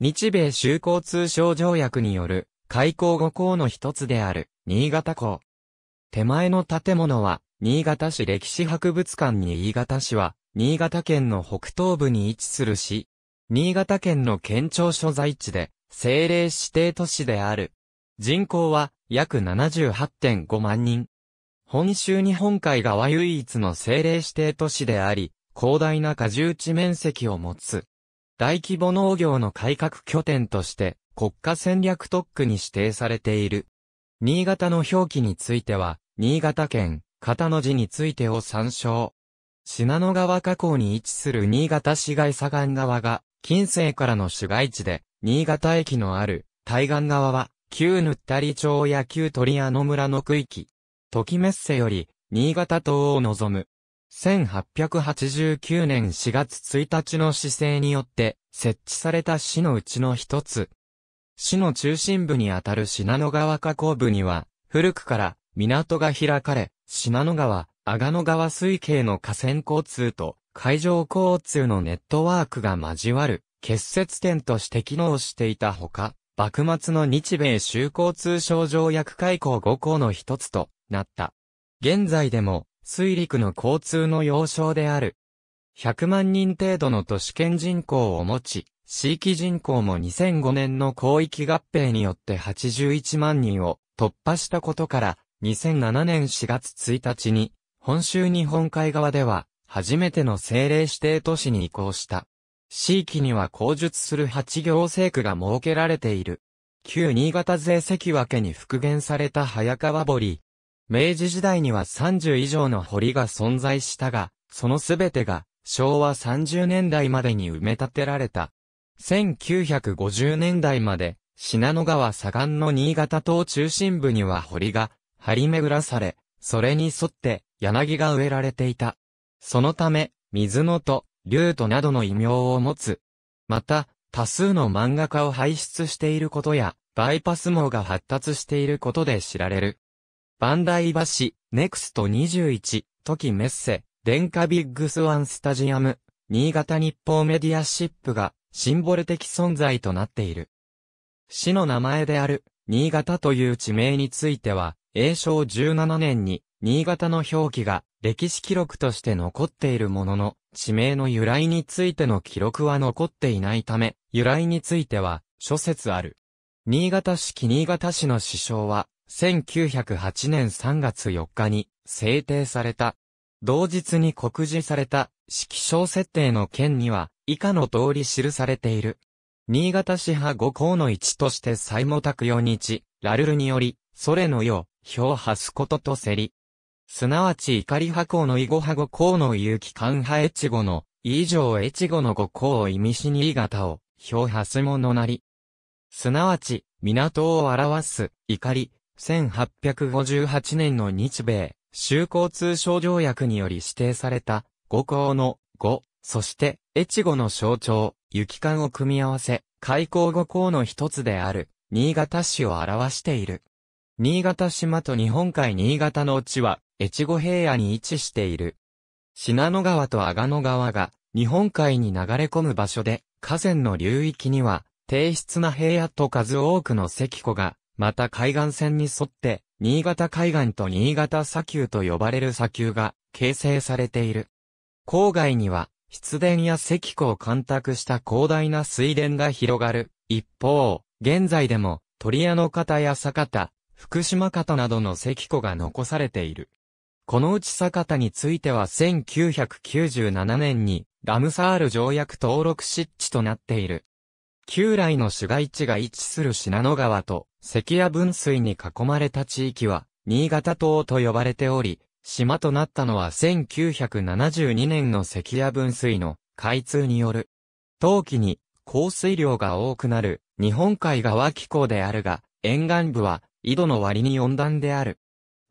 日米修交通商条約による開港後港の一つである新潟港。手前の建物は新潟市歴史博物館に新潟市は新潟県の北東部に位置する市。新潟県の県庁所在地で政令指定都市である。人口は約78.5万人。本州日本海側唯一の政令指定都市であり、広大な荷重地面積を持つ。大規模農業の改革拠点として国家戦略特区に指定されている。新潟の表記については、新潟県、片野字についてを参照。信濃川河口に位置する新潟市街左岸側が、近世からの市街地で、新潟駅のある、対岸側は、旧ぬったり町や旧鳥屋野村の区域。時メッセより、新潟島を望む。1889年4月1日の市政によって設置された市のうちの一つ。市の中心部にあたる品野川河口部には、古くから港が開かれ、品野川、阿賀野川水系の河川交通と海上交通のネットワークが交わる結節点として機能していたほか、幕末の日米修交通省条約開港5項の一つとなった。現在でも水陸の交通の要衝である。100万人程度の都市圏人口を持ち、地域人口も2005年の広域合併によって81万人を突破したことから、2007年4月1日に、本州日本海側では、初めての政令指定都市に移行した。地域には公述する八行政区が設けられている。旧新潟税関分けに復元された早川堀、明治時代には30以上の堀が存在したが、そのすべてが昭和30年代までに埋め立てられた。1950年代まで、信濃川左岸の新潟島中心部には堀が張り巡らされ、それに沿って柳が植えられていた。そのため、水野と、竜となどの異名を持つ。また、多数の漫画家を輩出していることや、バイパス網が発達していることで知られる。バンダイ橋、ネクスト21、キメッセ、電化ビッグスワンスタジアム、新潟日報メディアシップが、シンボル的存在となっている。市の名前である、新潟という地名については、永正17年に、新潟の表記が歴史記録として残っているものの、地名の由来についての記録は残っていないため、由来については諸説ある。新潟市新潟市の市章は、1908年3月4日に制定された。同日に告示された、式章設定の件には、以下の通り記されている。新潟市派五校の一として最も拓四日、ラルルにより、それのよ、票発すこととせり。すなわち怒り派校の囲碁派五校の有機関派越後の、以上越後の五校を意味し新潟を、票発ものなり。すなわち、港を表す、怒り、1858年の日米、修交通商条約により指定された、五行の五、そして越後の象徴、雪間を組み合わせ、開港五行の一つである、新潟市を表している。新潟島と日本海新潟のうちは、越後平野に位置している。信濃川と阿賀野川が、日本海に流れ込む場所で、河川の流域には、低質な平野と数多くの石湖がまた海岸線に沿って、新潟海岸と新潟砂丘と呼ばれる砂丘が形成されている。郊外には、湿田や石湖を干拓した広大な水田が広がる。一方、現在でも、鳥屋の方や坂田、福島方などの石湖が残されている。このうち坂田については1997年に、ラムサール条約登録湿地となっている。旧来の市街地が位置する信濃川と関谷分水に囲まれた地域は、新潟島と呼ばれており、島となったのは1972年の関谷分水の開通による。冬季に降水量が多くなる日本海側気候であるが、沿岸部は井戸の割に温暖である。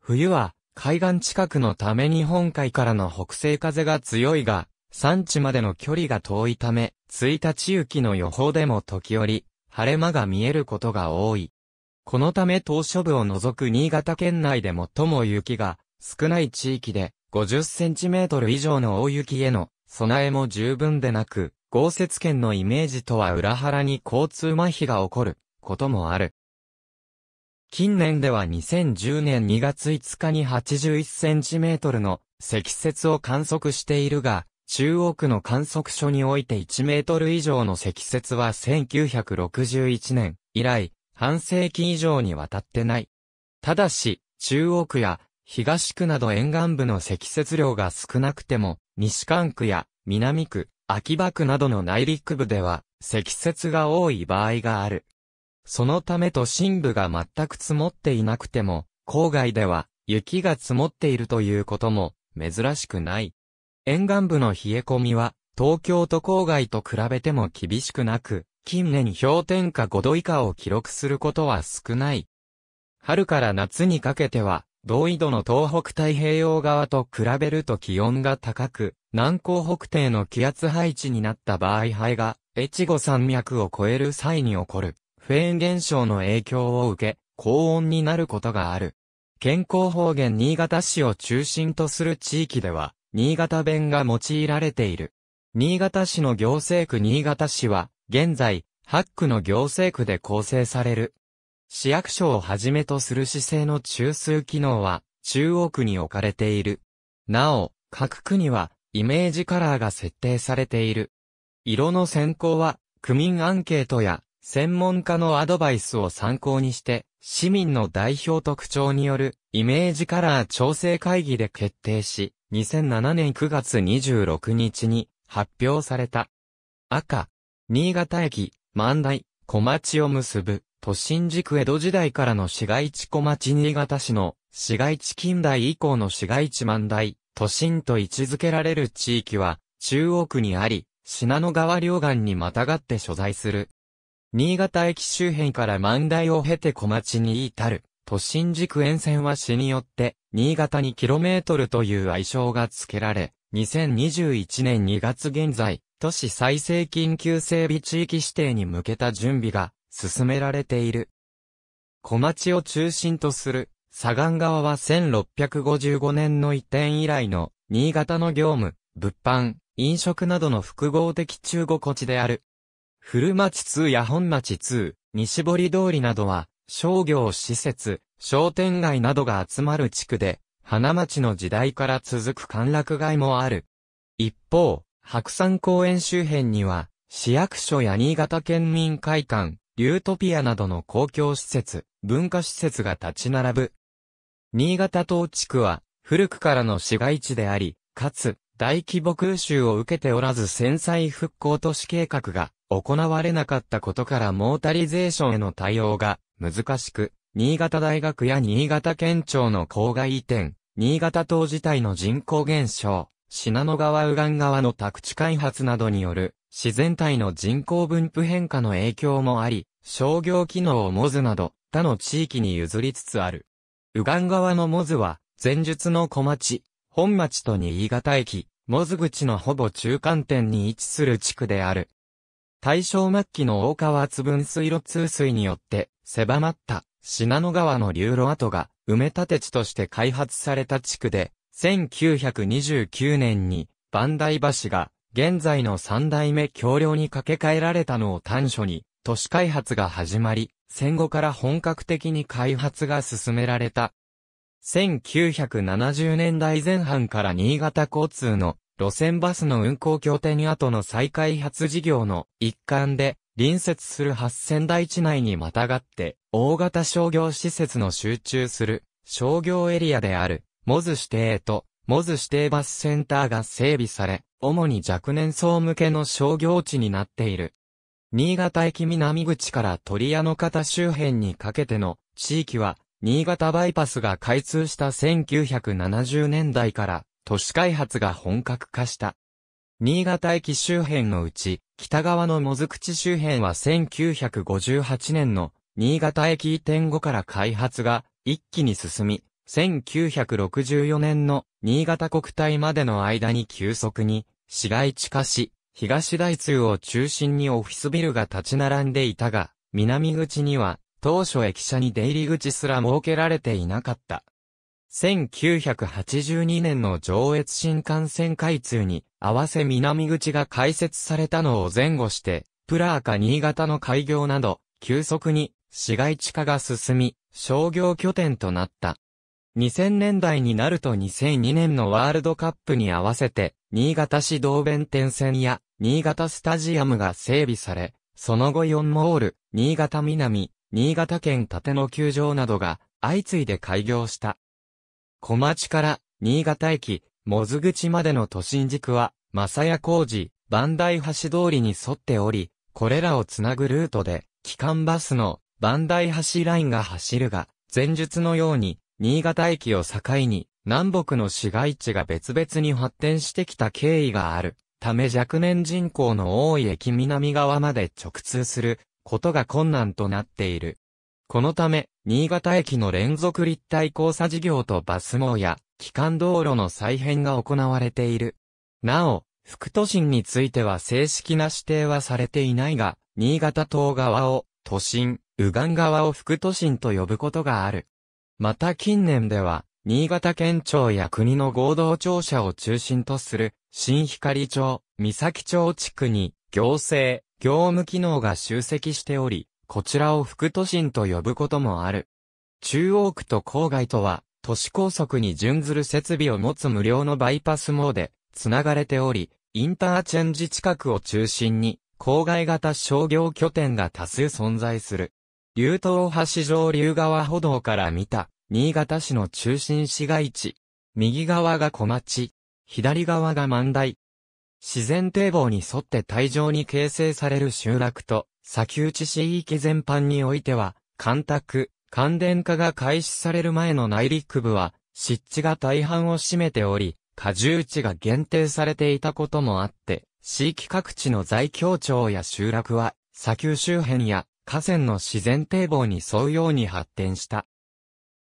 冬は海岸近くのため日本海からの北西風が強いが、山地までの距離が遠いため、1日雪の予報でも時折、晴れ間が見えることが多い。このため島ょ部を除く新潟県内で最も雪が少ない地域で、50センチメートル以上の大雪への備えも十分でなく、豪雪圏のイメージとは裏腹に交通麻痺が起こることもある。近年では2010年2月5日に81センチメートルの積雪を観測しているが、中央区の観測所において1メートル以上の積雪は1961年以来、半世紀以上にわたってない。ただし、中央区や東区など沿岸部の積雪量が少なくても、西関区や南区、秋葉区などの内陸部では積雪が多い場合がある。そのため都心部が全く積もっていなくても、郊外では雪が積もっているということも珍しくない。沿岸部の冷え込みは、東京都郊外と比べても厳しくなく、近年氷点下5度以下を記録することは少ない。春から夏にかけては、同緯度の東北太平洋側と比べると気温が高く、南高北低の気圧配置になった場合肺が、越後山脈を越える際に起こる、フェーン現象の影響を受け、高温になることがある。健康方言新潟市を中心とする地域では、新潟弁が用いられている。新潟市の行政区新潟市は、現在、8区の行政区で構成される。市役所をはじめとする市政の中枢機能は、中央区に置かれている。なお、各区には、イメージカラーが設定されている。色の選考は、区民アンケートや、専門家のアドバイスを参考にして、市民の代表特徴によるイメージカラー調整会議で決定し、2007年9月26日に発表された。赤、新潟駅、万代、小町を結ぶ、都心地区江戸時代からの市街地小町新潟市の、市街地近代以降の市街地万代、都心と位置づけられる地域は、中央区にあり、信濃川両岸にまたがって所在する。新潟駅周辺から万代を経て小町に至る、都心地区沿線は市によって、新潟にキロメートルという愛称が付けられ、2021年2月現在、都市再生緊急整備地域指定に向けた準備が進められている。小町を中心とする左岸側は1655年の移転以来の新潟の業務、物販、飲食などの複合的中心地である。古町通や本町通、西堀通りなどは商業施設、商店街などが集まる地区で、花町の時代から続く歓楽街もある。一方、白山公園周辺には、市役所や新潟県民会館、リュートピアなどの公共施設、文化施設が立ち並ぶ。新潟東地区は、古くからの市街地であり、かつ、大規模空襲を受けておらず戦災復興都市計画が行われなかったことからモータリゼーションへの対応が難しく、新潟大学や新潟県庁の郊外移転、新潟島自体の人口減少、信濃川右岸側の宅地開発などによる自然体の人口分布変化の影響もあり、商業機能を持つなど他の地域に譲りつつある。右岸側のモズは、前述の小町、本町と新潟駅、モズ口のほぼ中間点に位置する地区である。大正末期の大川圧分水路通水によって狭まった信濃川の流路跡が埋め立て地として開発された地区で、1929年に万代橋が現在の三代目橋梁に架け替えられたのを端緒に都市開発が始まり、戦後から本格的に開発が進められた。1970年代前半から新潟交通の路線バスの運行拠点跡の再開発事業の一環で、隣接する八千台地内にまたがって、大型商業施設の集中する商業エリアである、モズ指定と、モズ指定バスセンターが整備され、主に若年層向けの商業地になっている。新潟駅南口から鳥屋の方周辺にかけての地域は、新潟バイパスが開通した1970年代から都市開発が本格化した。新潟駅周辺のうち、北側のもずくち周辺は1958年の新潟駅移転後から開発が一気に進み、1964年の新潟国体までの間に急速に市街地化し、東大通を中心にオフィスビルが立ち並んでいたが、南口には当初駅舎に出入り口すら設けられていなかった。1982年の上越新幹線開通に合わせ南口が開設されたのを前後して、プラーカ新潟の開業など、急速に市街地化が進み、商業拠点となった。2000年代になると2002年のワールドカップに合わせて、新潟市道弁天線や新潟スタジアムが整備され、その後4モール、新潟南、新潟県立野球場などが相次いで開業した。小町から新潟駅、もず口までの都心軸は、正谷工事、万代橋通りに沿っており、これらをつなぐルートで、機関バスの万代橋ラインが走るが、前述のように、新潟駅を境に、南北の市街地が別々に発展してきた経緯がある。ため若年人口の多い駅南側まで直通することが困難となっている。このため、新潟駅の連続立体交差事業とバス網や、機関道路の再編が行われている。なお、副都心については正式な指定はされていないが、新潟東側を、都心、右岸側を副都心と呼ぶことがある。また近年では、新潟県庁や国の合同庁舎を中心とする、新光町、三崎町地区に、行政、業務機能が集積しており、こちらを副都心と呼ぶこともある。中央区と郊外とは、都市高速に準ずる設備を持つ無料のバイパス網で、繋がれており、インターチェンジ近くを中心に、郊外型商業拠点が多数存在する。竜東橋上竜川歩道から見た、新潟市の中心市街地。右側が小町、左側が万代。自然堤防に沿って帯状に形成される集落と、砂丘地市域全般においては、干拓、乾電化が開始される前の内陸部は、湿地が大半を占めており、果重地が限定されていたこともあって、地域各地の在京町や集落は、砂丘周辺や河川の自然堤防に沿うように発展した。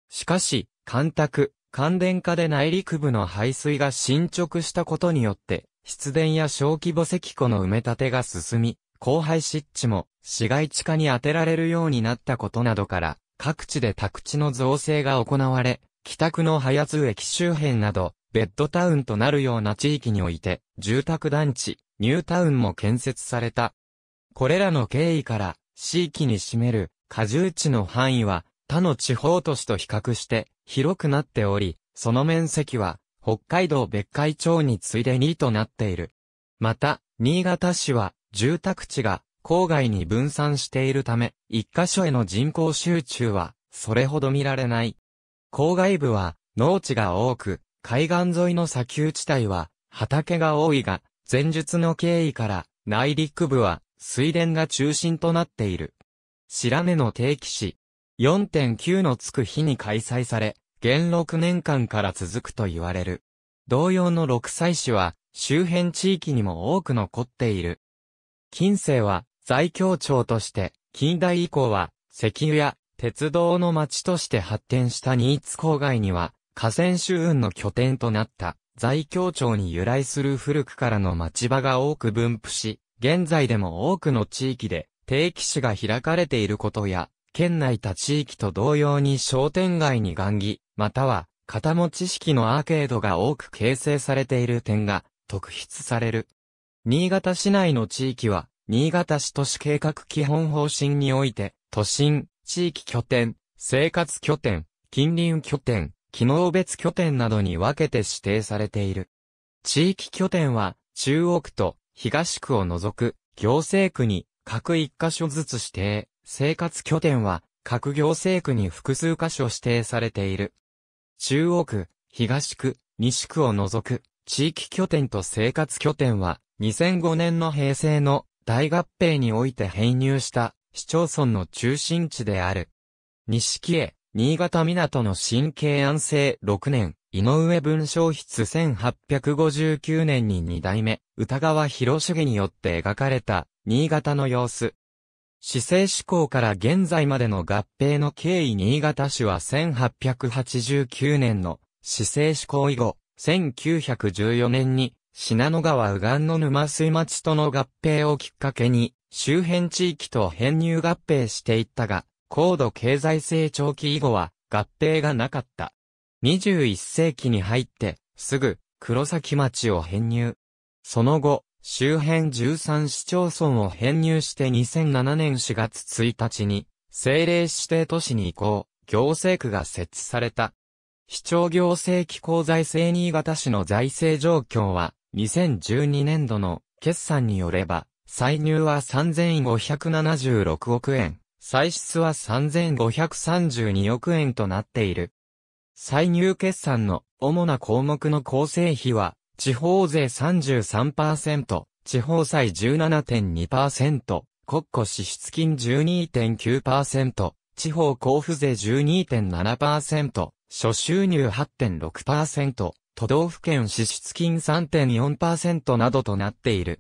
しかし、干拓、乾電化で内陸部の排水が進捗したことによって、湿田や小規模石庫の埋め立てが進み、荒廃湿地も市街地化に当てられるようになったことなどから、各地で宅地の造成が行われ、北区の早津駅周辺など、ベッドタウンとなるような地域において、住宅団地、ニュータウンも建設された。これらの経緯から、地域に占める、過重地の範囲は、他の地方都市と比較して、広くなっており、その面積は、北海道別海町に次いで2位となっている。また、新潟市は、住宅地が郊外に分散しているため、一箇所への人口集中は、それほど見られない。郊外部は、農地が多く、海岸沿いの砂丘地帯は、畑が多いが、前述の経緯から、内陸部は、水田が中心となっている。白根の定期市、4.9のつく日に開催され、元6年間から続くと言われる。同様の六歳市は、周辺地域にも多く残っている。近世は、在京町として、近代以降は、石油や鉄道の町として発展した新津郊外には、河川周運の拠点となった、在京町に由来する古くからの町場が多く分布し、現在でも多くの地域で定期市が開かれていることや、県内他地域と同様に商店街に雁木、または型持ち式のアーケードが多く形成されている点が特筆される。新潟市内の地域は新潟市都市計画基本方針において、都心、地域拠点、生活拠点、近隣拠点、機能別拠点などに分けて指定されている。地域拠点は、中央区と東区を除く行政区に各一箇所ずつ指定、生活拠点は各行政区に複数箇所指定されている。中央区、東区、西区を除く地域拠点と生活拠点は2005年の平成の大合併において編入した市町村の中心地である。木絵、新潟港の新慶安政6年、井上文章筆1859年に2代目、歌川広重によって描かれた、新潟の様子。市政志向から現在までの合併の経緯新潟市は1889年の市政志向以後、1914年に信濃川右岸の沼水町との合併をきっかけに、周辺地域と編入合併していったが、高度経済成長期以後は合併がなかった。21世紀に入って、すぐ、黒崎町を編入。その後、周辺13市町村を編入して2007年4月1日に、政令指定都市に移行、行政区が設置された。市長行政機構財政新潟市の財政状況は、2012年度の決算によれば、歳入は3576億円、歳出は3532億円となっている。歳入決算の主な項目の構成費は、地方税33%、地方債17.2%、国庫支出金12.9%、地方交付税12.7%、諸収入8.6%、都道府県支出金3.4%などとなっている。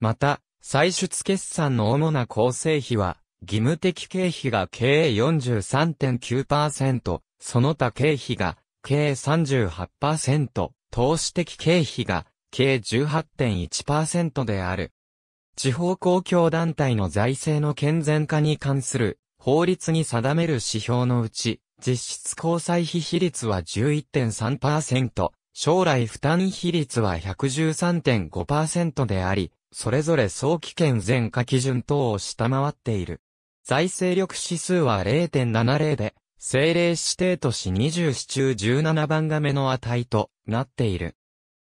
また、歳出決算の主な構成費は、義務的経費が計43.9%、その他経費が計38%、投資的経費が計18.1%である。地方公共団体の財政の健全化に関する法律に定める指標のうち、実質交際費比率は11.3%、将来負担比率は113.5%であり、それぞれ早期権全価基準等を下回っている。財政力指数は0.70で、政令指定都市20市中17番が目の値となっている。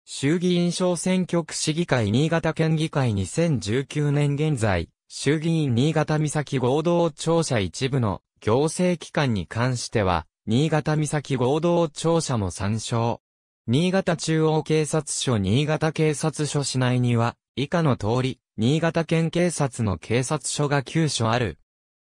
衆議院小選挙区市議会新潟県議会2019年現在、衆議院新潟三崎合同庁舎一部の行政機関に関しては、新潟岬合同庁舎も参照。新潟中央警察署新潟警察署市内には、以下の通り、新潟県警察の警察署が9所ある。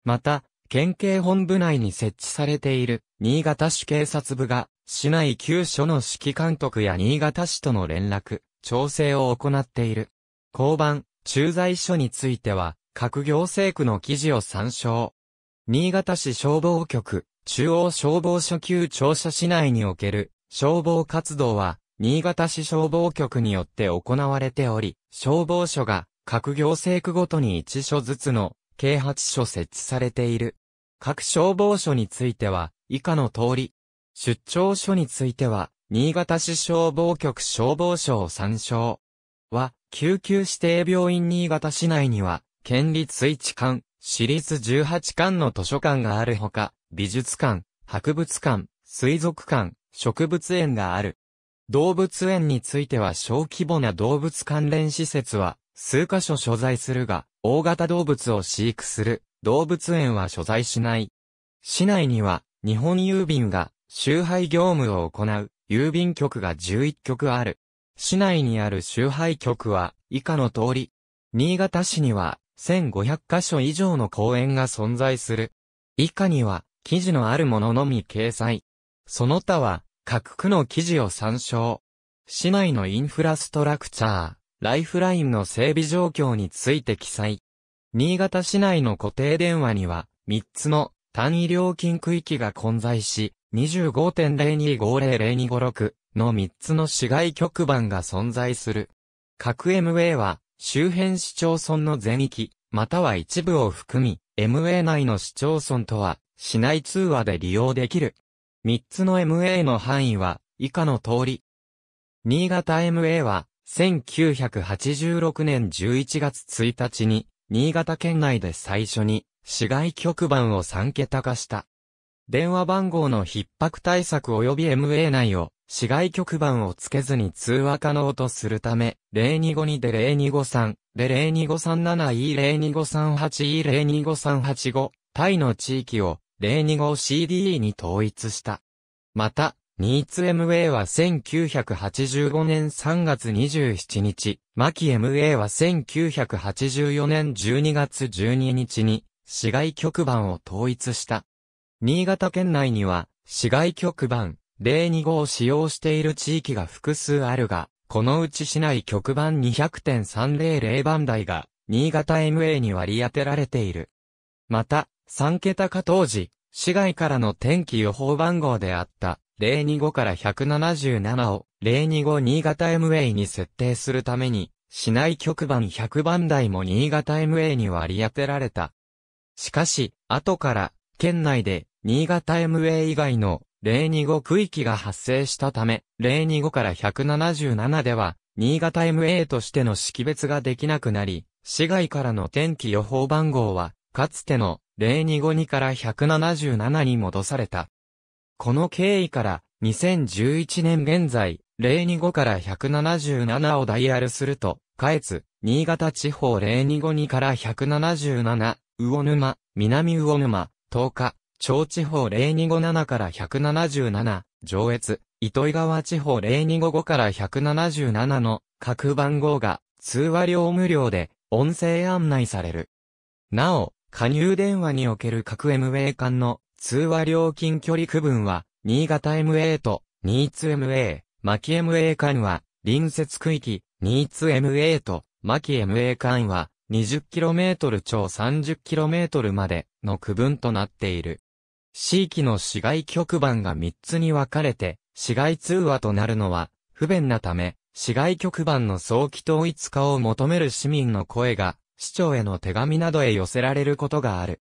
また、県警本部内に設置されている、新潟市警察部が、市内9所の指揮監督や新潟市との連絡、調整を行っている。交番、駐在所については、各行政区の記事を参照。新潟市消防局、中央消防署級庁舎市内における消防活動は、新潟市消防局によって行われており、消防署が各行政区ごとに1所ずつの啓発所設置されている。各消防署については、以下の通り。出張所については、新潟市消防局消防署を参照。は、救急指定病院新潟市内には、県立一館、市立18館の図書館があるほか、美術館、博物館、水族館、植物園がある。動物園については小規模な動物関連施設は数箇所所在するが、大型動物を飼育する動物園は所在しない。市内には日本郵便が集配業務を行う郵便局が11局ある。市内にある集配局は以下の通り。新潟市には1500カ所以上の公園が存在する。以下には、記事のあるもののみ掲載。その他は、各区の記事を参照。市内のインフラストラクチャー、ライフラインの整備状況について記載。新潟市内の固定電話には、3つの単位料金区域が混在し、25.02500256の3つの市外局番が存在する。各 MA は、周辺市町村の全域、または一部を含み、MA 内の市町村とは、市内通話で利用できる。三つの MA の範囲は、以下の通り。新潟 MA は、1986年11月1日に、新潟県内で最初に、市外局番を3桁化した。電話番号の逼迫対策及び MA 内を、市外局番をつけずに通話可能とするため、0252で0253、で02537、E02538、e 0 2 5 3 8 5タイの地域を 025CDE に統一した。また、ニーツ MA は1985年3月27日、マキ MA は1984年12月12日に、市外局番を統一した。新潟県内には、市外局番、0 2号を使用している地域が複数あるが、このうち市内局番200.300番台が、新潟 MA に割り当てられている。また、3桁化当時、市外からの天気予報番号であった、025から177を、025新潟 MA に設定するために、市内局番100番台も新潟 MA に割り当てられた。しかし、後から、県内で、新潟 MA 以外の025区域が発生したため、025から177では、新潟 MA としての識別ができなくなり、市外からの天気予報番号は、かつての0252から177に戻された。この経緯から、2011年現在、025から177をダイヤルすると、下越、新潟地方025 2から177、魚沼、南魚沼、東日、小地方0257から177、上越、糸魚川地方0255から177の各番号が通話料無料で音声案内される。なお、加入電話における各 MA 間の通話料金距離区分は、新潟 MA と新津 MA、牧 MA 間は、隣接区域、新津 MA と牧 MA 間は、20km 超 30km までの区分となっている。C 機の市外局番が3つに分かれて、市外通話となるのは、不便なため、市外局番の早期統一化を求める市民の声が、市長への手紙などへ寄せられることがある。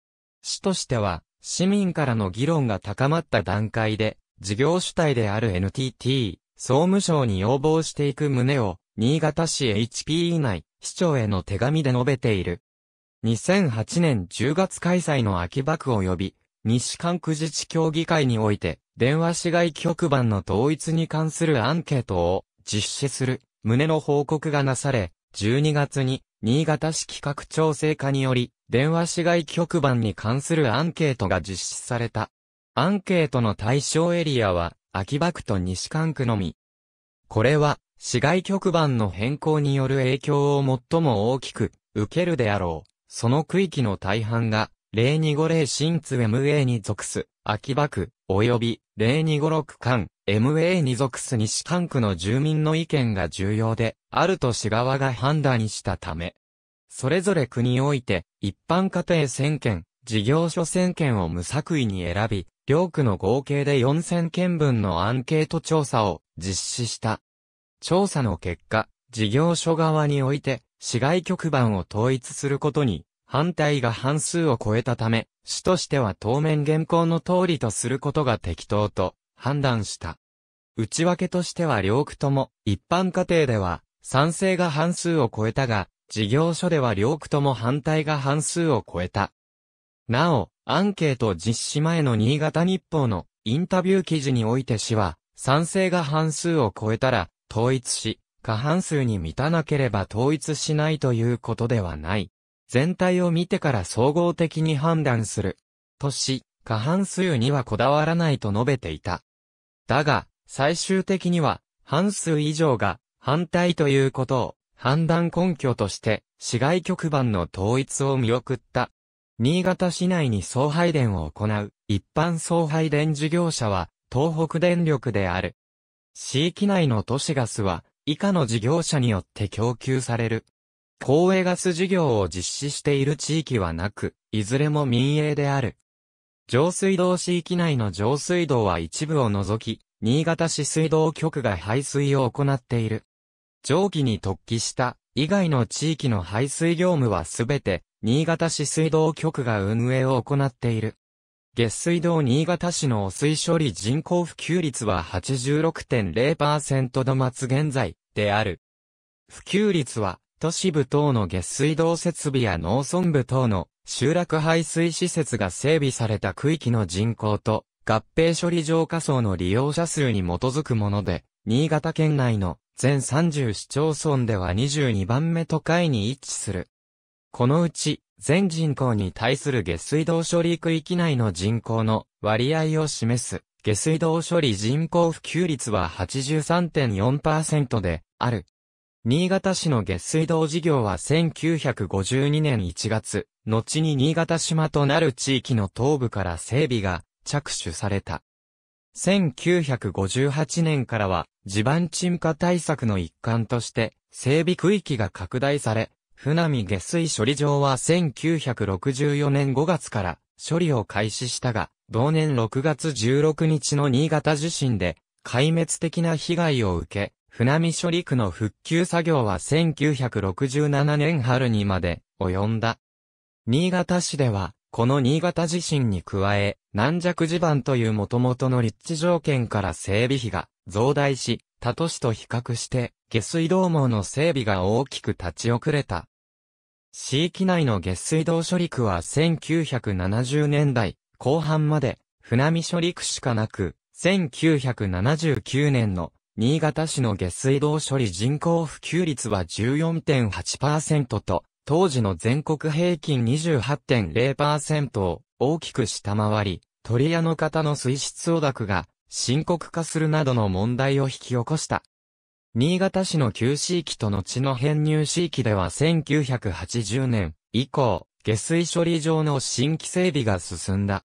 市としては、市民からの議論が高まった段階で、事業主体である NTT、総務省に要望していく旨を、新潟市 HP 以内、市長への手紙で述べている。2008年10月開催の秋幕及び、西関区自治協議会において、電話市街局番の統一に関するアンケートを実施する旨の報告がなされ、12月に新潟市企画調整課により、電話市街局番に関するアンケートが実施された。アンケートの対象エリアは、秋葉区と西関区のみ。これは、市街局番の変更による影響を最も大きく受けるであろう。その区域の大半が0250新津 MA に属す、秋葉区、及び0256間、MA に属す西関区の住民の意見が重要で、あると市側が判断したため、それぞれ区において、一般家庭1000件、事業所1000件を無作為に選び、両区の合計で4000件分のアンケート調査を実施した。調査の結果、事業所側において、市外局番を統一することに反対が半数を超えたため、市としては当面現行の通りとすることが適当と判断した。内訳としては両区とも、一般家庭では賛成が半数を超えたが、事業所では両区とも反対が半数を超えた。なお、アンケート実施前の新潟日報のインタビュー記事において市は、賛成が半数を超えたら、統一し、過半数に満たなければ統一しないということではない。全体を見てから総合的に判断する。とし、過半数にはこだわらないと述べていた。だが、最終的には、半数以上が反対ということを判断根拠として、市外局番の統一を見送った。新潟市内に送配電を行う一般送配電事業者は東北電力である。市域内の都市ガスは以下の事業者によって供給される。公営ガス事業を実施している地域はなく、いずれも民営である。上水道市域内の上水道は一部を除き、新潟市水道局が排水を行っている。上記に突起した以外の地域の排水業務はすべて、新潟市水道局が運営を行っている。月水道新潟市の汚水処理人口普及率は86.0%度末現在である。普及率は都市部等の下水道設備や農村部等の集落排水施設が整備された区域の人口と合併処理場下層の利用者数に基づくもので、新潟県内の全30市町村では22番目都会に位置する。このうち、全人口に対する下水道処理区域内の人口の割合を示す下水道処理人口普及率は83.4%である。新潟市の下水道事業は1952年1月、後に新潟島となる地域の東部から整備が着手された。1958年からは地盤沈下対策の一環として整備区域が拡大され、船見下水処理場は1964年5月から処理を開始したが、同年6月16日の新潟地震で壊滅的な被害を受け、船見処理区の復旧作業は1967年春にまで及んだ。新潟市では、この新潟地震に加え、軟弱地盤という元々の立地条件から整備費が増大し、他都市と比較して、下水道網の整備が大きく立ち遅れた。市域内の下水道処理区は1970年代後半まで、船見処理区しかなく、1979年の新潟市の下水道処理人口普及率は14.8%と、当時の全国平均28.0%を大きく下回り、鳥屋の方の水質汚濁が深刻化するなどの問題を引き起こした。新潟市の旧市域と後の編入市域では1980年以降、下水処理場の新規整備が進んだ。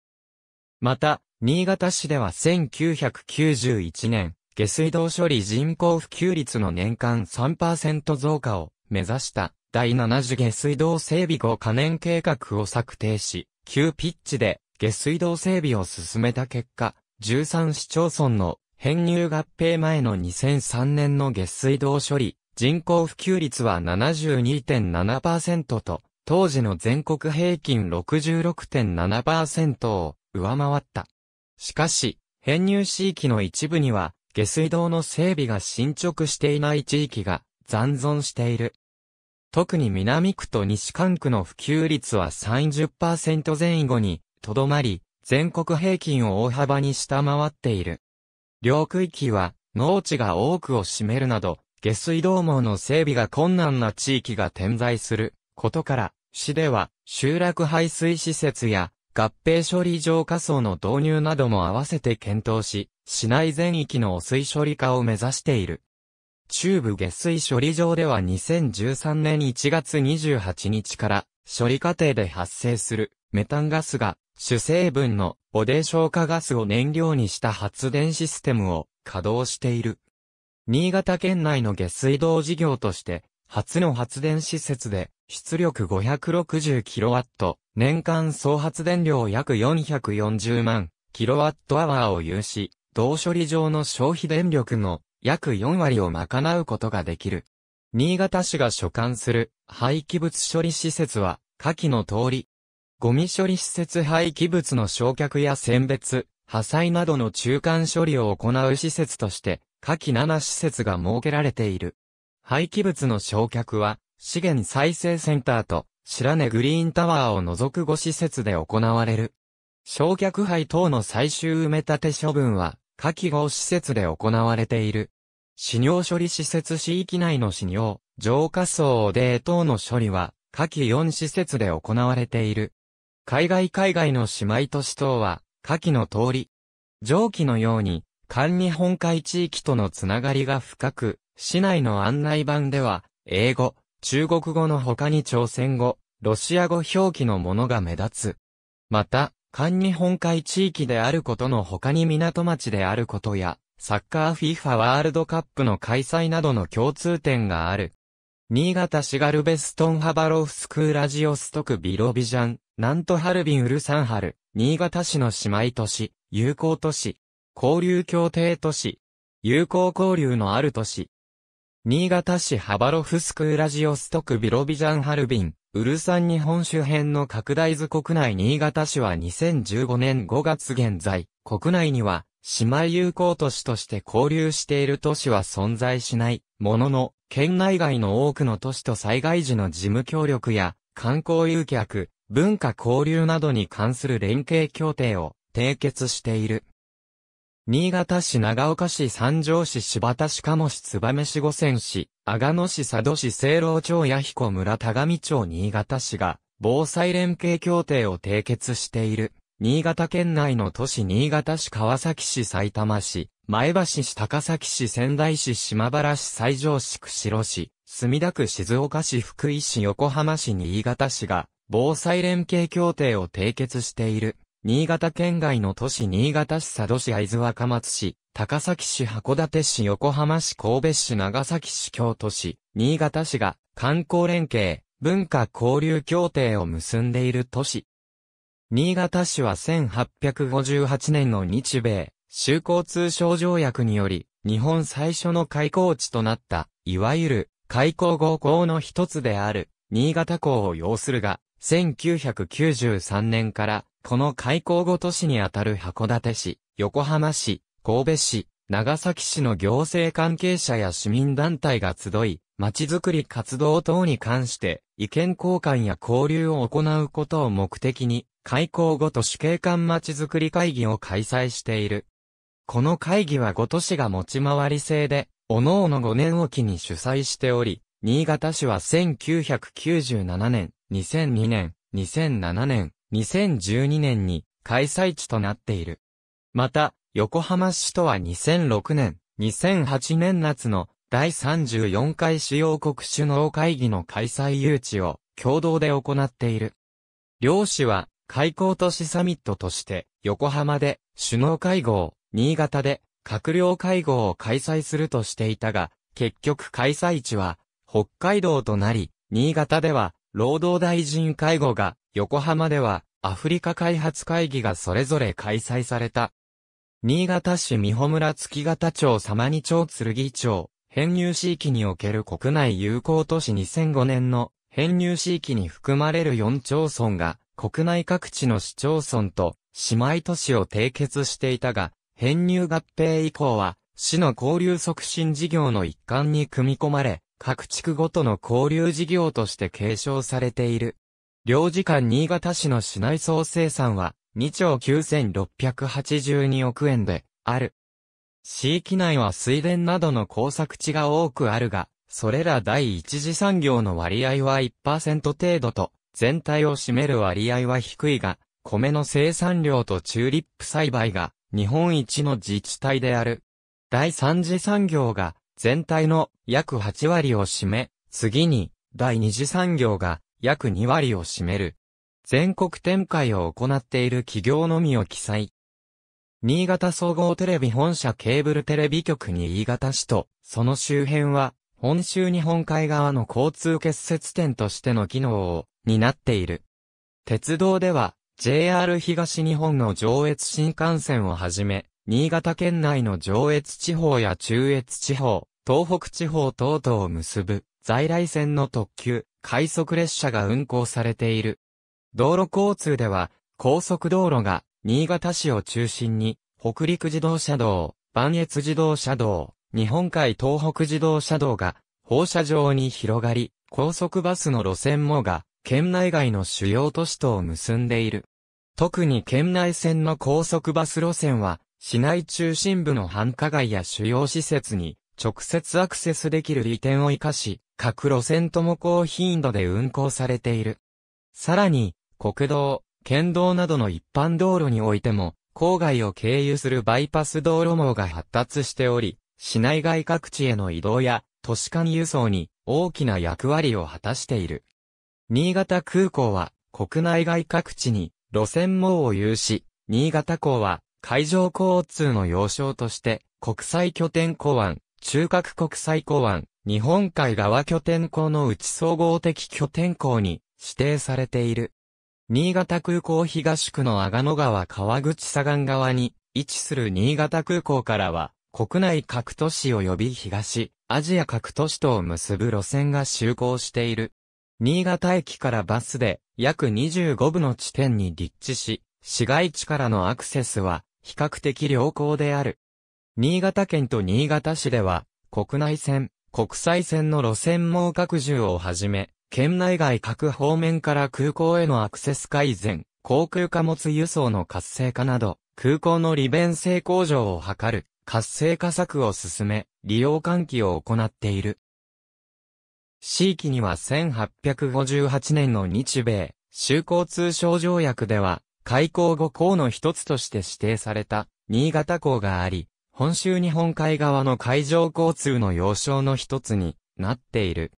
また、新潟市では1991年、下水道処理人口普及率の年間3%増加を目指した第7次下水道整備後可燃計画を策定し、急ピッチで下水道整備を進めた結果、13市町村の編入合併前の2003年の下水道処理人口普及率は72.7%と、当時の全国平均66.7%を上回った。しかし、編入地域の一部には、下水道の整備が進捗していない地域が残存している。特に南区と西関区の普及率は30%前後にとどまり、全国平均を大幅に下回っている。両区域は農地が多くを占めるなど、下水道網の整備が困難な地域が点在することから、市では集落排水施設や合併処理浄化層の導入なども合わせて検討し、市内全域の汚水処理化を目指している。中部下水処理場では2013年1月28日から処理過程で発生するメタンガスが主成分の汚泥消化ガスを燃料にした発電システムを稼働している。新潟県内の下水道事業として初の発電施設で、出力 560kW、年間総発電量約440万 kWh を有し、同処理場の消費電力の約4割を賄うことができる。新潟市が所管する廃棄物処理施設は、下記の通り、ゴミ処理施設廃棄物の焼却や選別、破砕などの中間処理を行う施設として、下記7施設が設けられている。廃棄物の焼却は、資源再生センターと、白根グリーンタワーを除く5施設で行われる。焼却廃等の最終埋め立て処分は、下記5施設で行われている。死尿処理施設市域内の死尿、浄化層で等の処理は、下記4施設で行われている。海外海外の姉妹都市等は、下記の通り。上記のように、管理本海地域とのつながりが深く、市内の案内板では、英語、中国語の他に朝鮮語、ロシア語表記のものが目立つ。また、韓日本海地域であることの他に港町であることや、サッカーフィファワールドカップの開催などの共通点がある。新潟市ガルベストンハバロフスクーラジオストクビロビジャン、なんとハルビンウルサンハル、新潟市の姉妹都市、友好都市、交流協定都市、友好交流のある都市、新潟市ハバロフスクウラジオストクビロビジャンハルビン、ウルサン日本周辺の拡大図国内新潟市は2015年5月現在、国内には、姉妹友好都市として交流している都市は存在しない、ものの、県内外の多くの都市と災害時の事務協力や、観光誘客、文化交流などに関する連携協定を締結している。新潟市長岡市三条市柴田市鴨市燕市五泉市、阿賀野市佐渡市清老町弥彦村田上町新潟市が、防災連携協定を締結している。新潟県内の都市新潟市川崎市埼玉市、前橋市高崎市仙台市島原市西条市釧路市、墨田区静岡市福井市横浜市新潟市が、防災連携協定を締結している。新潟県外の都市新潟市佐渡市会津若松市、高崎市函館市横浜市神戸市長崎市京都市、新潟市が観光連携、文化交流協定を結んでいる都市。新潟市は1858年の日米、修交通商条約により、日本最初の開港地となった、いわゆる、開港合港の一つである、新潟港を要するが、1993年から、この開港後都市にあたる函館市、横浜市、神戸市、長崎市の行政関係者や市民団体が集い、街づくり活動等に関して意見交換や交流を行うことを目的に、開港後都市景観街づくり会議を開催している。この会議はご都市が持ち回り制で、各々5年おきに主催しており、新潟市は1997年、2002年、2007年、2012年に開催地となっている。また、横浜市とは2006年、2008年夏の第34回主要国首脳会議の開催誘致を共同で行っている。両市は開港都市サミットとして横浜で首脳会合、新潟で閣僚会合を開催するとしていたが、結局開催地は北海道となり、新潟では労働大臣会合が、横浜では、アフリカ開発会議がそれぞれ開催された。新潟市美穂村月形町様に町剣町、編入地域における国内有効都市2005年の編入地域に含まれる4町村が、国内各地の市町村と姉妹都市を締結していたが、編入合併以降は、市の交流促進事業の一環に組み込まれ、各地区ごとの交流事業として継承されている。領事館新潟市の市内総生産は2兆9682億円である。市域内は水田などの工作地が多くあるが、それら第一次産業の割合は1%程度と、全体を占める割合は低いが、米の生産量とチューリップ栽培が日本一の自治体である。第三次産業が全体の約8割を占め、次に第二次産業が約2割を占める。全国展開を行っている企業のみを記載。新潟総合テレビ本社ケーブルテレビ局に新潟市と、その周辺は、本州日本海側の交通結節点としての機能を担っている。鉄道では、JR 東日本の上越新幹線をはじめ、新潟県内の上越地方や中越地方、東北地方等々を結ぶ在来線の特急、快速列車が運行されている。道路交通では、高速道路が新潟市を中心に、北陸自動車道、磐越自動車道、日本海東北自動車道が放射状に広がり、高速バスの路線もが、県内外の主要都市とを結んでいる。特に県内線の高速バス路線は、市内中心部の繁華街や主要施設に直接アクセスできる利点を活かし、各路線とも高頻度で運行されている。さらに、国道、県道などの一般道路においても、郊外を経由するバイパス道路網が発達しており、市内外各地への移動や都市間輸送に大きな役割を果たしている。新潟空港は国内外各地に路線網を有し、新潟港は海上交通の要衝として、国際拠点港湾、中核国際港湾、日本海側拠点港の内総合的拠点港に指定されている。新潟空港東区の阿賀野川川口左岸側に位置する新潟空港からは、国内各都市及び東、アジア各都市とを結ぶ路線が就航している。新潟駅からバスで約25部の地点に立地し、市街地からのアクセスは比較的良好である。新潟県と新潟市では、国内線、国際線の路線網拡充をはじめ、県内外各方面から空港へのアクセス改善、航空貨物輸送の活性化など、空港の利便性向上を図る、活性化策を進め、利用喚起を行っている。地域には1858年の日米、就航通商条約では、開港後港の一つとして指定された、新潟港があり、本州日本海側の海上交通の要衝の一つになっている。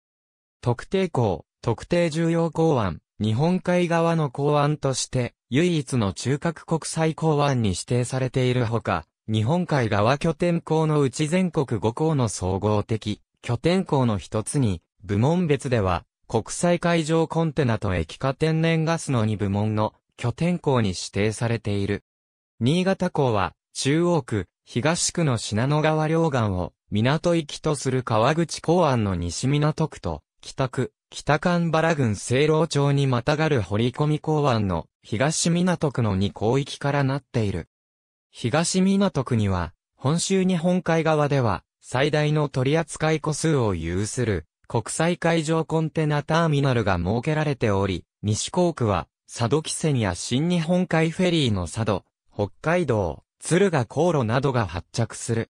特定港、特定重要港湾、日本海側の港湾として、唯一の中核国際港湾に指定されているほか、日本海側拠点港のうち全国5港の総合的、拠点港の一つに、部門別では、国際海上コンテナと液化天然ガスの2部門の拠点校に指定されている。新潟港は、中央区、東区の信濃川両岸を、港行きとする川口港湾の西港区と、北区、北関原郡西老町にまたがる堀込港湾の、東港区の2広域からなっている。東港区には、本州日本海側では、最大の取扱個数を有する、国際海上コンテナターミナルが設けられており、西港区は、佐渡汽船や新日本海フェリーの佐渡、北海道、敦賀航路などが発着する。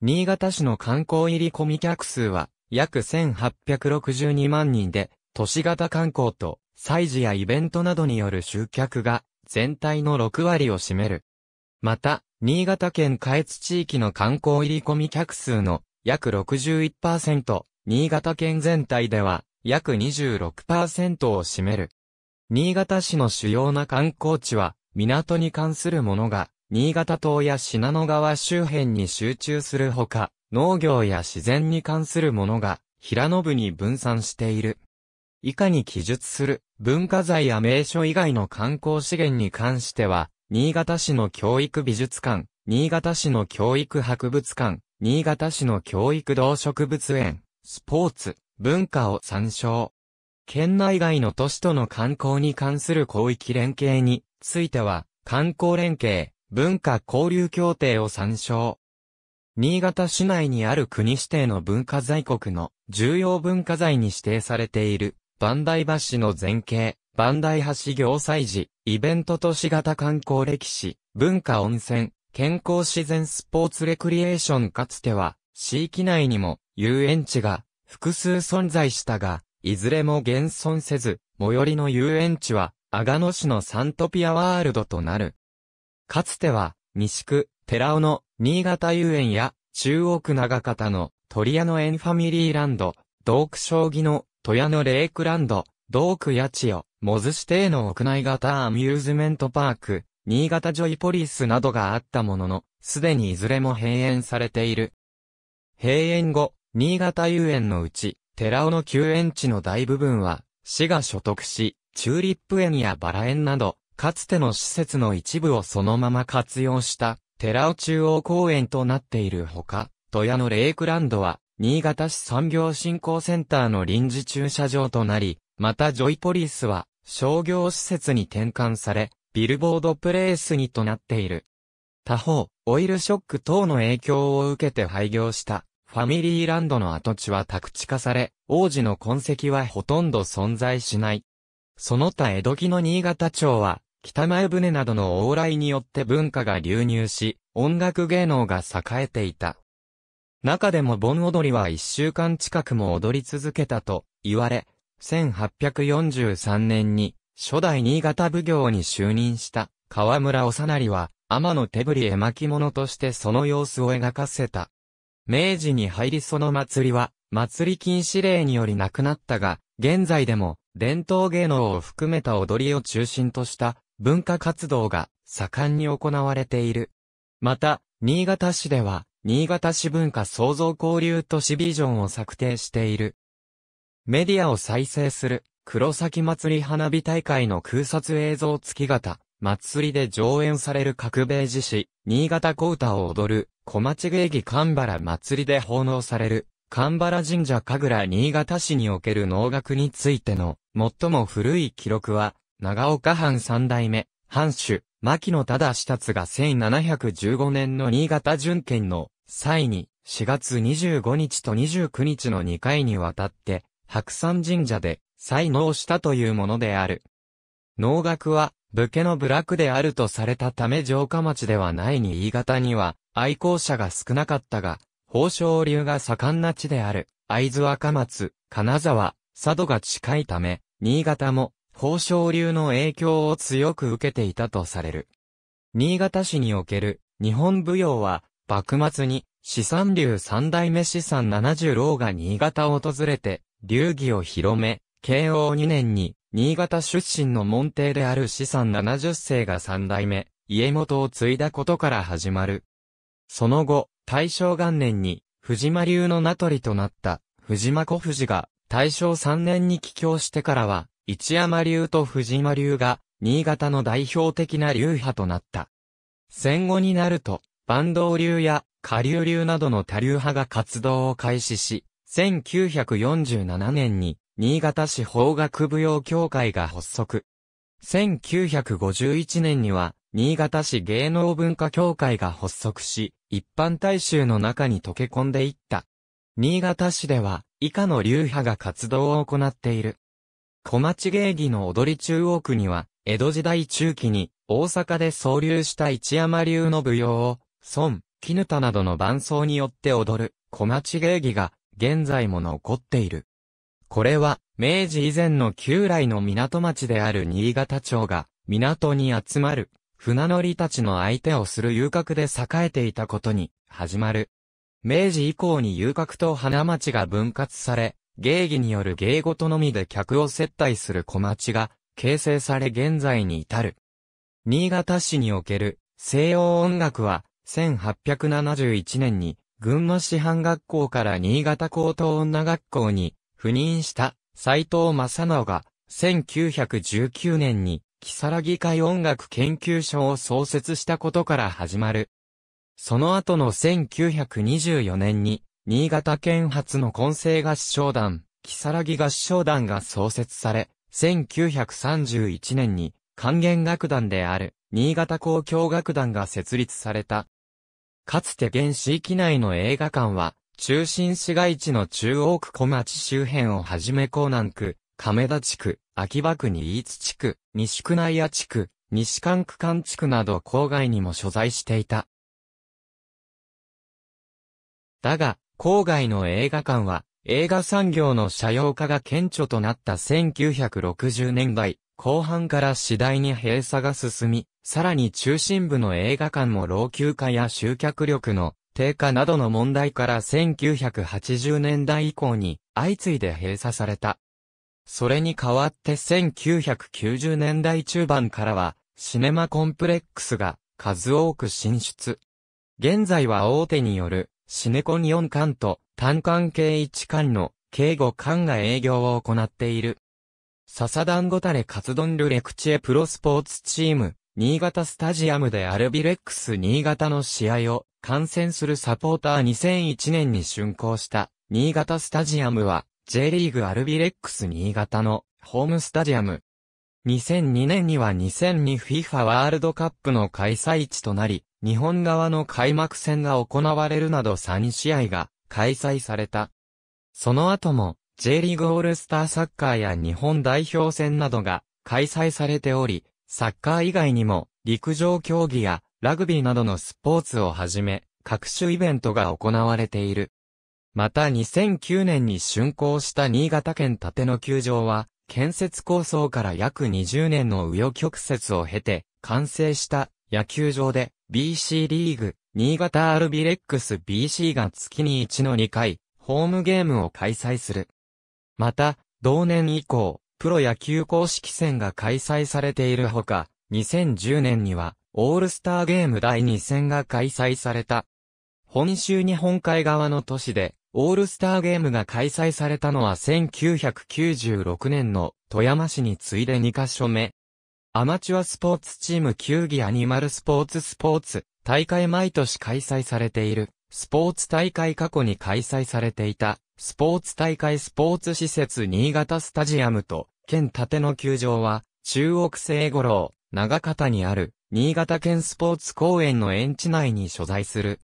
新潟市の観光入り込み客数は約1862万人で、都市型観光と祭事やイベントなどによる集客が全体の6割を占める。また、新潟県下越地域の観光入り込み客数の約61%、新潟県全体では約26%を占める。新潟市の主要な観光地は、港に関するものが、新潟島や信濃川周辺に集中するほか、農業や自然に関するものが、平野部に分散している。以下に記述する文化財や名所以外の観光資源に関しては、新潟市の教育美術館、新潟市の教育博物館、新潟市の教育動植物園、スポーツ、文化を参照。県内外の都市との観光に関する広域連携については、観光連携、文化交流協定を参照。新潟市内にある国指定の文化財国の重要文化財に指定されている、万代橋の前景、万代橋行祭事イベント都市型観光歴史、文化温泉、健康自然スポーツレクリエーションかつては、地域内にも遊園地が複数存在したが、いずれも現存せず、最寄りの遊園地は、阿賀野市のサントピアワールドとなる。かつては、西区、寺尾の新潟遊園や、中央区長方の鳥屋のエンファミリーランド、道区将棋の戸屋のレイクランド、道区八千代、モズ指定の屋内型アミューズメントパーク、新潟ジョイポリスなどがあったものの、すでにいずれも閉園されている。閉園後、新潟遊園のうち、寺尾の休園地の大部分は、市が所得し、チューリップ園やバラ園など、かつての施設の一部をそのまま活用した、寺尾中央公園となっているほか、戸屋のレイクランドは、新潟市産業振興センターの臨時駐車場となり、またジョイポリスは、商業施設に転換され、ビルボードプレイスにとなっている。他方、オイルショック等の影響を受けて廃業したファミリーランドの跡地は宅地化され、王子の痕跡はほとんど存在しない。その他江戸期の新潟町は、北前船などの往来によって文化が流入し、音楽芸能が栄えていた。中でも盆踊りは一週間近くも踊り続けたと言われ、1843年に初代新潟奉行に就任した河村おさなりは、天の手振絵巻物としてその様子を描かせた。明治に入りその祭りは、祭り禁止令によりなくなったが、現在でも、伝統芸能を含めた踊りを中心とした文化活動が盛んに行われている。また、新潟市では、新潟市文化創造交流都市ビジョンを策定している。メディアを再生する、黒崎祭り花火大会の空撮映像付き型、祭りで上演される各米自市、新潟小歌を踊る、小町芸儀神原祭りで奉納される、神原神社神楽新潟市における能楽についての、最も古い記録は、長岡藩三代目、藩主、牧野忠志達が1715年の新潟巡県の際に、4月25日と29日の2回にわたって、白山神社で、再納したというものである。能楽は、武家の部落であるとされたため城下町ではないに新潟には愛好者が少なかったが、宝生流が盛んな地である、会津若松、金沢、佐渡が近いため、新潟も宝生流の影響を強く受けていたとされる。新潟市における日本舞踊は、幕末に資産流三代目資産七十郎が新潟を訪れて、流儀を広め、慶応二年に新潟出身の門弟である資産70世が三代目、家元を継いだことから始まる。その後、大正元年に、藤間流の名取となった、藤間小藤が、大正3年に帰郷してからは、一山流と藤間流が、新潟の代表的な流派となった。戦後になると、坂東流や下流流などの多流派が活動を開始し、1947年に新潟市法学舞踊協会が発足。1951年には、新潟市芸能文化協会が発足し、一般大衆の中に溶け込んでいった。新潟市では、以下の流派が活動を行っている。小町芸妓の踊り中央区には、江戸時代中期に、大阪で創立した一山流の舞踊を、孫、絹田などの伴奏によって踊る、小町芸妓が、現在も残っている。これは、明治以前の旧来の港町である新潟町が、港に集まる、船乗りたちの相手をする遊郭で栄えていたことに、始まる。明治以降に遊郭と花町が分割され、芸儀による芸事のみで客を接待する小町が、形成され現在に至る。新潟市における、西洋音楽は、1871年に、群馬師範学校から新潟高等女学校に赴任した斎藤正直が1919年に、木更木会音楽研究所を創設したことから始まる。その後の1924年に、新潟県発の混成合唱団、木更木合唱団が創設され、1931年に、還元楽団である、新潟公共楽団が設立された。かつて原子域内の映画館は、中心市街地の中央区小町周辺をはじめ港南区、亀田地区、秋葉区に飯津地区、西区内屋地区、西館区間地区など郊外にも所在していた。だが、郊外の映画館は、映画産業の社用化が顕著となった1960年代後半から次第に閉鎖が進み、さらに中心部の映画館も老朽化や集客力の低下などの問題から1980年代以降に相次いで閉鎖された。それに代わって1990年代中盤からは、シネマコンプレックスが数多く進出。現在は大手によるシネコン4巻と単巻系1巻の計5巻が営業を行っている。笹団子タレカツ丼ルレクチエプロスポーツチーム、新潟スタジアムでアルビレックス新潟の試合を観戦するサポーター2001年に竣工した新潟スタジアムは J リーグアルビレックス新潟のホームスタジアム。2002年には 2002FIFA ワールドカップの開催地となり、日本側の開幕戦が行われるなど3試合が開催された。その後も J リーグオールスターサッカーや日本代表戦などが開催されており、サッカー以外にも陸上競技やラグビーなどのスポーツをはじめ、各種イベントが行われている。また2009年に竣工した新潟県立野球場は、建設構想から約20年の右翼曲折を経て、完成した野球場で BC リーグ、新潟アルビレックス BC が月に1の2回、ホームゲームを開催する。また、同年以降、プロ野球公式戦が開催されているほか、2010年には、オールスターゲーム第2戦が開催された。本州日本海側の都市で、オールスターゲームが開催されたのは1996年の富山市に次いで2カ所目。アマチュアスポーツチーム球技アニマルスポーツスポーツ、大会毎年開催されている、スポーツ大会過去に開催されていた、スポーツ大会スポーツ施設新潟スタジアムと、県縦の球場は、中央区西五郎、長方にある、新潟県スポーツ公園の園地内に所在する。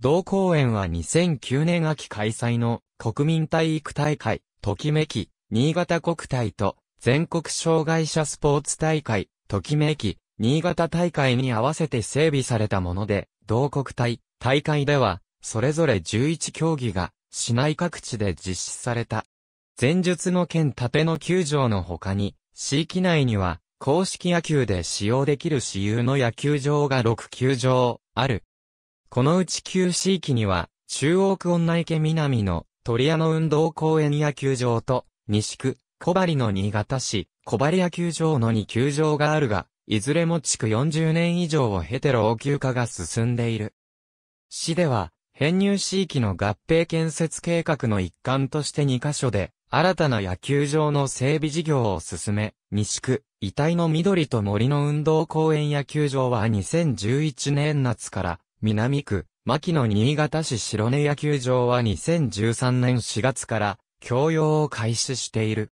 同公園は2009年秋開催の国民体育大会、ときめき、新潟国体と全国障害者スポーツ大会、ときめき、新潟大会に合わせて整備されたもので、同国体、大会では、それぞれ11競技が、市内各地で実施された。前述の県縦の球場の他に、市域内には、公式野球で使用できる私有の野球場が6球場、ある。このうち旧市域には、中央区女池南の鳥屋の運動公園野球場と、西区、小針の新潟市、小針野球場の2球場があるが、いずれも地区40年以上を経て老朽化が進んでいる。市では、編入市域の合併建設計画の一環として2カ所で、新たな野球場の整備事業を進め、西区、遺体の緑と森の運動公園野球場は2011年夏から、南区、牧野新潟市白根野球場は2013年4月から、供用を開始している。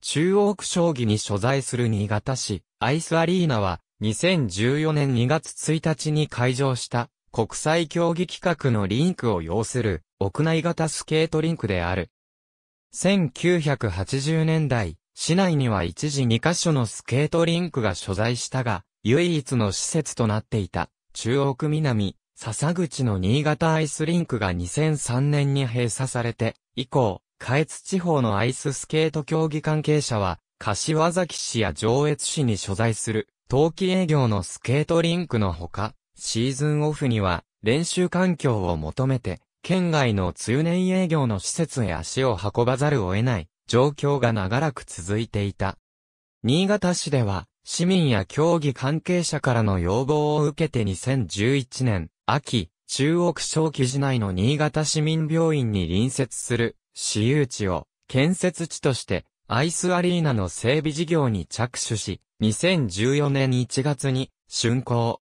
中央区将棋に所在する新潟市、アイスアリーナは、2014年2月1日に開場した国際競技企画のリンクを要する屋内型スケートリンクである。1980年代、市内には一時2カ所のスケートリンクが所在したが、唯一の施設となっていた、中央区南、笹口の新潟アイスリンクが2003年に閉鎖されて、以降、下越地方のアイススケート競技関係者は、柏崎市や上越市に所在する、冬季営業のスケートリンクのほか、シーズンオフには、練習環境を求めて、県外の通年営業の施設へ足を運ばざるを得ない状況が長らく続いていた。新潟市では、市民や競技関係者からの要望を受けて2011年、秋、中国小記事内の新潟市民病院に隣接する私有地を建設地としてアイスアリーナの整備事業に着手し、2014年1月に竣工。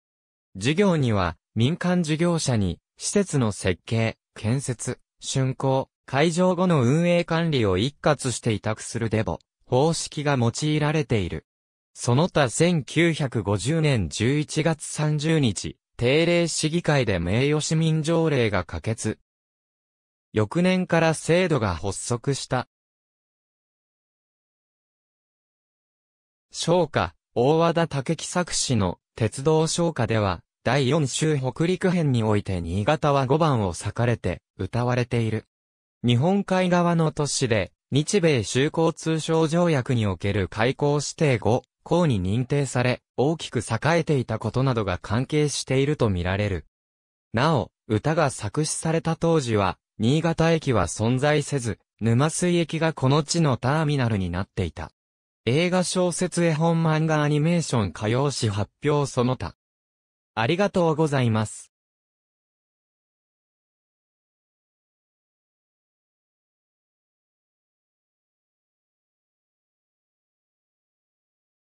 事業には民間事業者に施設の設計、建設、竣工、会場後の運営管理を一括して委託するデボ、方式が用いられている。その他1950年11月30日、定例市議会で名誉市民条例が可決。翌年から制度が発足した。商家、大和田武木作詞の鉄道商家では、第4週北陸編において新潟は5番を裂かれて、歌われている。日本海側の都市で、日米修好通商条約における開港指定後、公に認定され、大きく栄えていたことなどが関係しているとみられる。なお、歌が作詞された当時は、新潟駅は存在せず、沼水駅がこの地のターミナルになっていた。映画小説絵本漫画アニメーション歌謡詩発表その他。ありがとうございます。